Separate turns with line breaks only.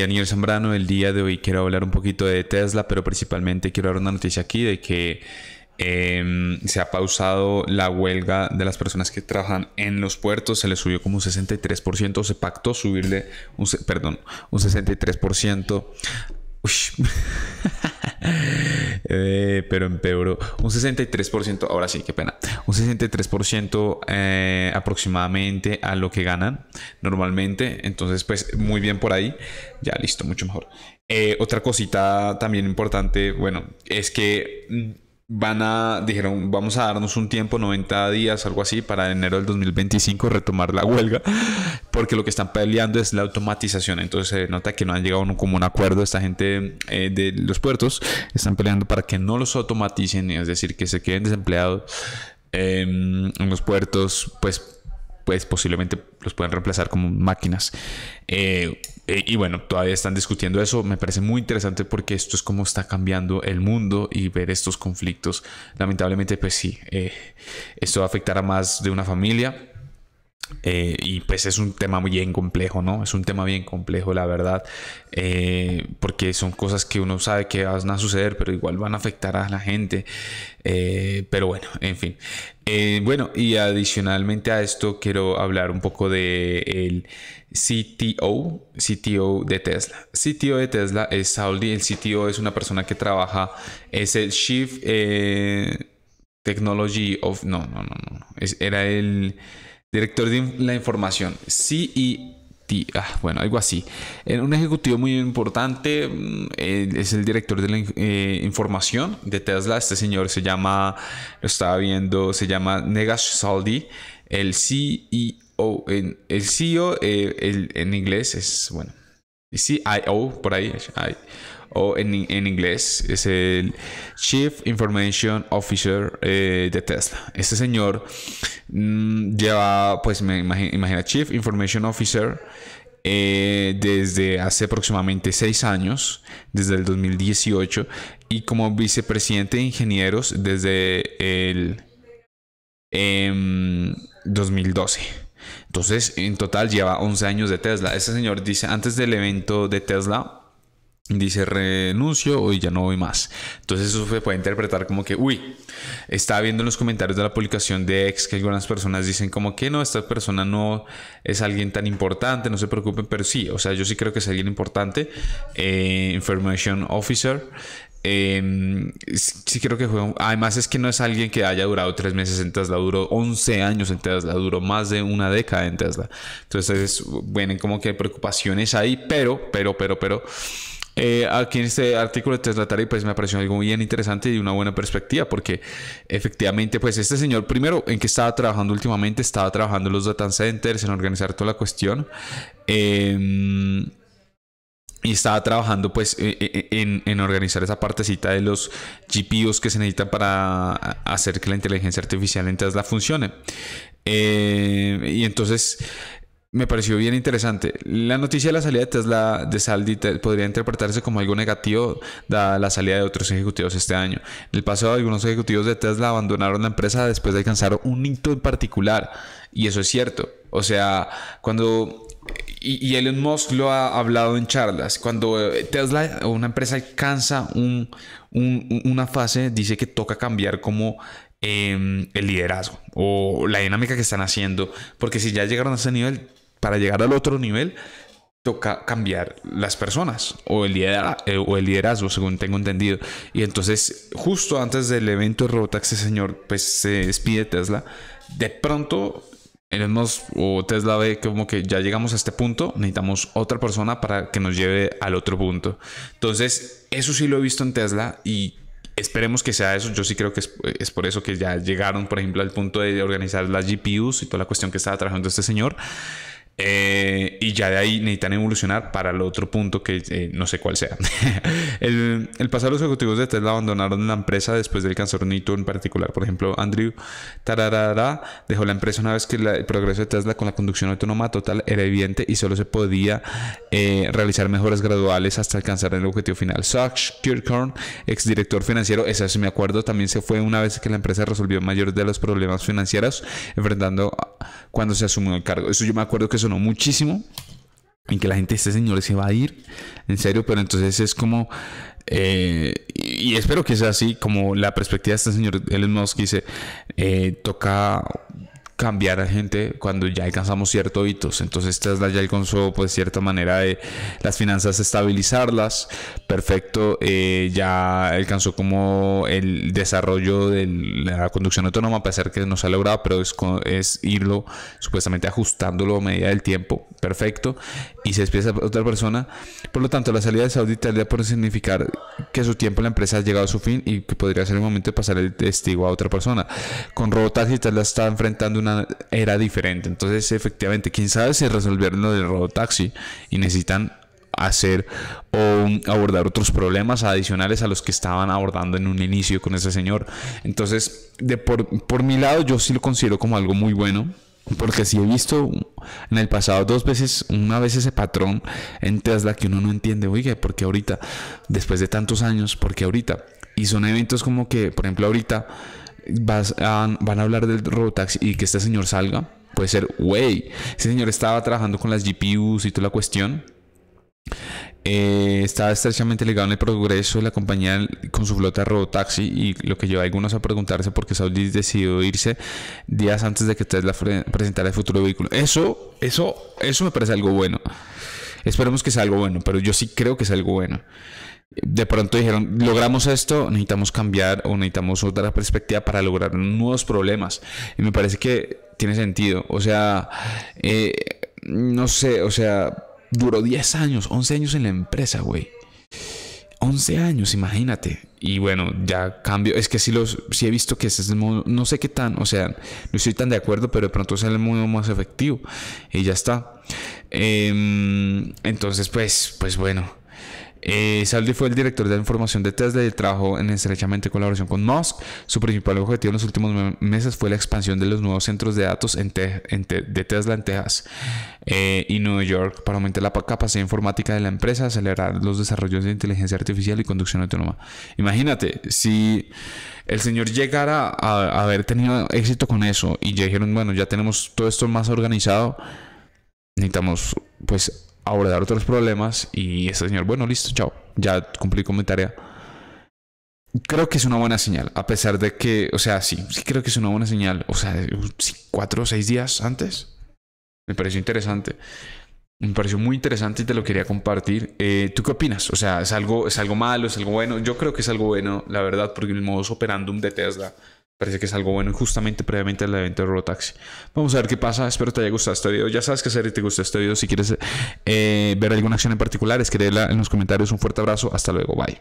Daniel Zambrano. El día de hoy quiero hablar un poquito de Tesla, pero principalmente quiero dar una noticia aquí de que em, se ha pausado la huelga de las personas que trabajan en los puertos. Se le subió como un 63%. Se pactó subirle un, perdón, un 63%. Uy. eh, pero empeoró un 63%, ahora sí, qué pena, un 63% eh, aproximadamente a lo que ganan normalmente, entonces pues muy bien por ahí, ya listo, mucho mejor. Eh, otra cosita también importante, bueno, es que mm, van a, dijeron, vamos a darnos un tiempo, 90 días, algo así, para enero del 2025 retomar la huelga, porque lo que están peleando es la automatización. Entonces se nota que no han llegado a un un acuerdo esta gente eh, de los puertos, están peleando para que no los automaticen, es decir, que se queden desempleados em, en los puertos, pues, pues posiblemente los pueden reemplazar como máquinas. Eh, eh, y bueno, todavía están discutiendo eso. Me parece muy interesante porque esto es como está cambiando el mundo y ver estos conflictos. Lamentablemente, pues sí, eh, esto va a afectar a más de una familia. Eh, y pues es un tema bien complejo, ¿no? Es un tema bien complejo, la verdad, eh, porque son cosas que uno sabe que van a suceder, pero igual van a afectar a la gente. Eh, pero bueno, en fin. bueno, y adicionalmente a esto quiero hablar un poco de el CTO, CTO de Tesla. CTO de Tesla es Saudi, el CTO es una persona que trabaja, es el Chief Technology of... No, no, no, no, era el director de la información, CET, ah, bueno, algo así. Eh, un ejecutivo muy importante mm, es el director de la eh, información de Tesla. Este señor se llama, lo estaba viendo, se llama Negash Saldi, el CEO, en, el CEO eh, en inglés es, bueno, CIO, oh, por ahí, o en, inglés, es el Chief Information Officer eh, de Tesla. Este señor mm, lleva, pues me imagino, Chief Information Officer eh, desde hace aproximadamente seis años, desde el 2018, y como vicepresidente de ingenieros desde el 2012. Em, entonces, en total lleva 11 años de Tesla. Ese señor dice, antes del evento de Tesla, dice renuncio y ya no voy más. Entonces eso se puede interpretar como que, uy, estaba viendo en los comentarios de la publicación de ex que algunas personas dicen como que no, esta persona no es alguien tan importante, no se preocupen, pero sí, o sea, yo sí creo que es alguien importante, eh, Information Officer, eh, sí creo que fue... Además es que no es alguien que haya durado tres meses en Tesla, duró 11 años en Tesla, duró más de una década en Tesla. Entonces, bueno, como que hay preocupaciones ahí, pero, pero, pero, pero... Eh, aquí en este artículo de Tesla Tari, pues me pareció algo bien interesante y una buena perspectiva, porque efectivamente, pues este señor, primero, en que estaba trabajando últimamente, estaba trabajando en los data centers, en organizar toda la cuestión. Eh, y estaba trabajando pues eh, eh, eh, en, en, organizar esa partecita de los GPUs que se necesitan para hacer que la inteligencia artificial en Tesla funcione. y entonces me pareció bien interesante. La noticia de la salida de Tesla de Saldi podría interpretarse como algo negativo, dada la salida de otros ejecutivos este año. el pasado, algunos ejecutivos de Tesla abandonaron la empresa después de alcanzar un hito en particular, y eso es cierto. O sea, cuando y, Elon Musk lo ha hablado en charlas, cuando eh, Tesla o una empresa alcanza una fase, dice que toca cambiar como em, el liderazgo o la dinámica que están haciendo, porque si ya llegaron a ese nivel, para llegar al otro nivel, toca cambiar las personas o el, liderazgo, eh, o el liderazgo, según tengo entendido. Y entonces, justo antes del evento de ese señor pues se despide Tesla. De pronto Elon o Tesla ve como que ya llegamos a este punto, necesitamos otra persona para que nos lleve al otro punto. Entonces, eso sí lo he visto en Tesla y esperemos que sea eso. Yo sí creo que es, es, por eso que ya llegaron, por ejemplo, al punto de organizar las GPUs y toda la cuestión que estaba trabajando este señor. Eh, y ya de ahí necesitan evolucionar para el otro punto que eh, no sé cuál sea. el, el pasado los ejecutivos de Tesla abandonaron la empresa después del Nito en particular. Por ejemplo, Andrew Tararara dejó la empresa una vez que el progreso de Tesla con la conducción autónoma total era evidente y solo se podía eh, realizar mejoras graduales hasta alcanzar el objetivo final. Sachs Kirkhorn, director financiero, esa sí me acuerdo, también se fue una vez que la empresa resolvió mayor de los problemas financieros enfrentando cuando se asumió el cargo. Eso yo me acuerdo que eso muchísimo en que la gente, este señor se va a ir, en serio, pero entonces es como, eh, y, espero que sea así, como la perspectiva de este señor Elon Musk dice, eh, toca cambiar a gente cuando ya alcanzamos ciertos hitos. Entonces Tesla ya alcanzó pues cierta manera de las finanzas estabilizarlas, perfecto, eh, ya alcanzó como el desarrollo de la conducción autónoma, a pesar que no se ha logrado, pero es, es irlo supuestamente ajustándolo a medida del tiempo, perfecto, y se a otra persona. Por lo tanto, la salida de Saudi Italia puede significar que su tiempo la empresa ha llegado a su fin y que podría ser el momento de pasar el testigo a otra persona. Con Robotaxi tal está enfrentando una era diferente. Entonces, efectivamente, quién sabe si resolverlo lo del Robotaxi y necesitan hacer o abordar otros problemas adicionales a los que estaban abordando en un inicio con ese señor. Entonces, de por, por mi lado, yo sí lo considero como algo muy bueno. Porque si he visto en el pasado dos veces, una vez ese patrón en Tesla que uno no entiende, oiga, ¿por qué ahorita? Después de tantos años, ¿por qué ahorita? Y son eventos como que, por ejemplo, ahorita vas van a hablar del Robotaxi y que este señor salga. Puede ser, wey, ese señor estaba trabajando con las GPUs y toda la cuestión. Estaba eh, está estrechamente ligado en el progreso de la compañía con su flota de robotaxi y lo que lleva a algunos a preguntarse por qué Saudis decidió irse días antes de que Tesla presentara el futuro vehículo. Eso, eso, eso me parece algo bueno. Esperemos que sea algo bueno, pero yo sí creo que es algo bueno. De pronto dijeron, logramos esto, necesitamos cambiar o necesitamos otra perspectiva para lograr nuevos problemas. Y me parece que tiene sentido. O sea, eh, no sé, o sea, duró 10 años, 11 años en la empresa, güey. 11 años, imagínate. Y bueno, ya cambio. Es que si los, sí he visto que ese es el modo, no sé qué tan, o sea, no estoy tan de acuerdo, pero de pronto es el modo más efectivo. Y ya está. Em, entonces, pues, pues bueno. Eh, Saldi fue el director de la información de Tesla y trabajó en estrechamente colaboración con Musk. Su principal objetivo en los últimos meses fue la expansión de los nuevos centros de datos de Tesla en Texas eh, y Nueva York para aumentar la capacidad informática de la empresa, acelerar los desarrollos de inteligencia artificial y conducción autónoma. Imagínate, si el señor llegara a, haber tenido éxito con eso y dijeron, bueno, ya tenemos todo esto más organizado, necesitamos pues abordar otros problemas y este señor, bueno, listo, chao, ya cumplí con mi tarea. Creo que es una buena señal, a pesar de que, o sea, sí, sí creo que es una buena señal. O sea, uh, cuatro o seis días antes. Me pareció interesante. Me pareció muy interesante y te lo quería compartir. Eh, ¿Tú qué opinas? O sea, ¿es algo, ¿es algo malo? ¿Es algo bueno? Yo creo que es algo bueno, la verdad, porque el modus operandum de Tesla Parece que es algo bueno justamente previamente al evento de Taxi. Vamos a ver qué pasa. Espero te haya gustado este video. Ya sabes que y te gusta este video, si quieres eh, ver alguna acción en particular, escríbela en los comentarios. Un fuerte abrazo. Hasta luego. Bye.